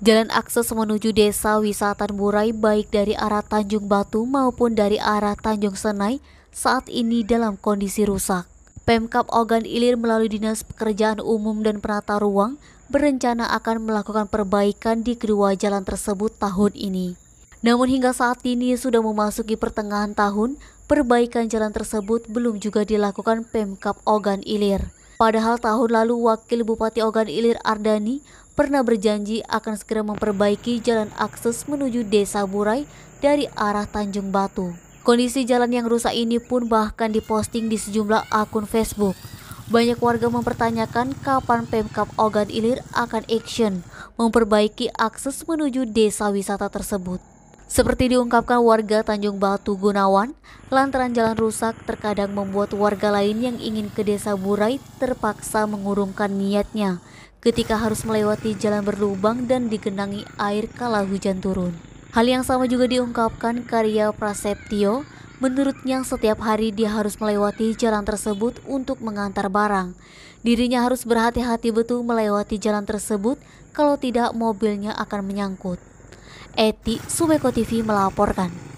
Jalan akses menuju desa wisata Burai baik dari arah Tanjung Batu maupun dari arah Tanjung Senai saat ini dalam kondisi rusak. Pemkap Ogan Ilir melalui Dinas Pekerjaan Umum dan Penata Ruang berencana akan melakukan perbaikan di kedua jalan tersebut tahun ini. Namun hingga saat ini sudah memasuki pertengahan tahun, perbaikan jalan tersebut belum juga dilakukan Pemkap Ogan Ilir. Padahal tahun lalu Wakil Bupati Ogan Ilir Ardani pernah berjanji akan segera memperbaiki jalan akses menuju Desa Burai dari arah Tanjung Batu. Kondisi jalan yang rusak ini pun bahkan diposting di sejumlah akun Facebook. Banyak warga mempertanyakan kapan Pemkap Ogan Ilir akan action memperbaiki akses menuju desa wisata tersebut. Seperti diungkapkan warga Tanjung Batu Gunawan, lantaran jalan rusak terkadang membuat warga lain yang ingin ke desa Burai terpaksa mengurungkan niatnya ketika harus melewati jalan berlubang dan digenangi air kala hujan turun. Hal yang sama juga diungkapkan karya Praseptio. Menurutnya setiap hari dia harus melewati jalan tersebut untuk mengantar barang. Dirinya harus berhati-hati betul melewati jalan tersebut kalau tidak mobilnya akan menyangkut. Eti Subeko TV melaporkan.